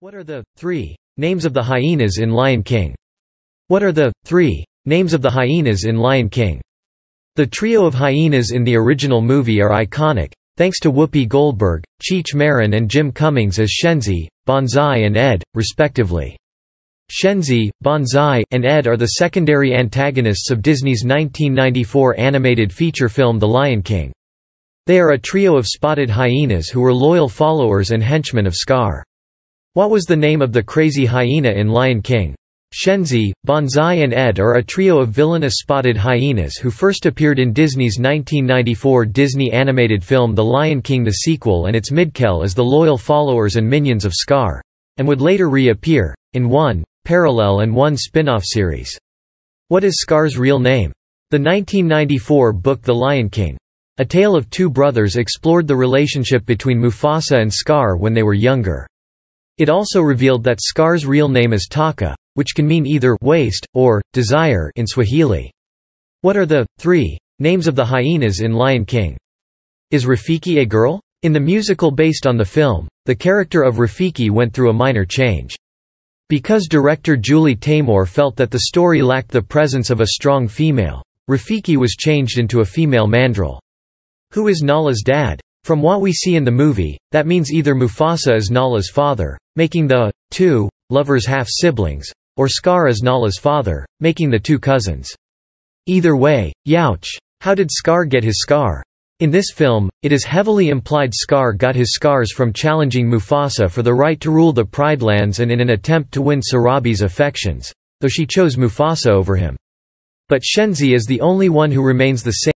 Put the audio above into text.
What are the three names of the hyenas in Lion King? What are the three names of the hyenas in Lion King? The trio of hyenas in the original movie are iconic, thanks to Whoopi Goldberg, Cheech Marin and Jim Cummings as Shenzi, Bonzai and Ed, respectively. Shenzi, Bonzai, and Ed are the secondary antagonists of Disney's 1994 animated feature film The Lion King. They are a trio of spotted hyenas who were loyal followers and henchmen of Scar. What was the name of the crazy hyena in Lion King? Shenzi, Banzai and Ed are a trio of villainous spotted hyenas who first appeared in Disney's 1994 Disney animated film The Lion King the sequel and its midkel as the loyal followers and minions of Scar. And would later reappear, in one, parallel and one spin-off series. What is Scar's real name? The 1994 book The Lion King. A Tale of Two Brothers explored the relationship between Mufasa and Scar when they were younger. It also revealed that Scar's real name is Taka, which can mean either waste or desire in Swahili. What are the three names of the hyenas in Lion King? Is Rafiki a girl? In the musical based on the film, the character of Rafiki went through a minor change. Because director Julie Taymor felt that the story lacked the presence of a strong female, Rafiki was changed into a female mandrill. Who is Nala's dad? From what we see in the movie, that means either Mufasa is Nala's father, making the two lovers half-siblings, or Scar as Nala's father, making the two cousins. Either way, youch. How did Scar get his scar? In this film, it is heavily implied Scar got his scars from challenging Mufasa for the right to rule the Pride Lands and in an attempt to win Sarabi's affections, though she chose Mufasa over him. But Shenzi is the only one who remains the same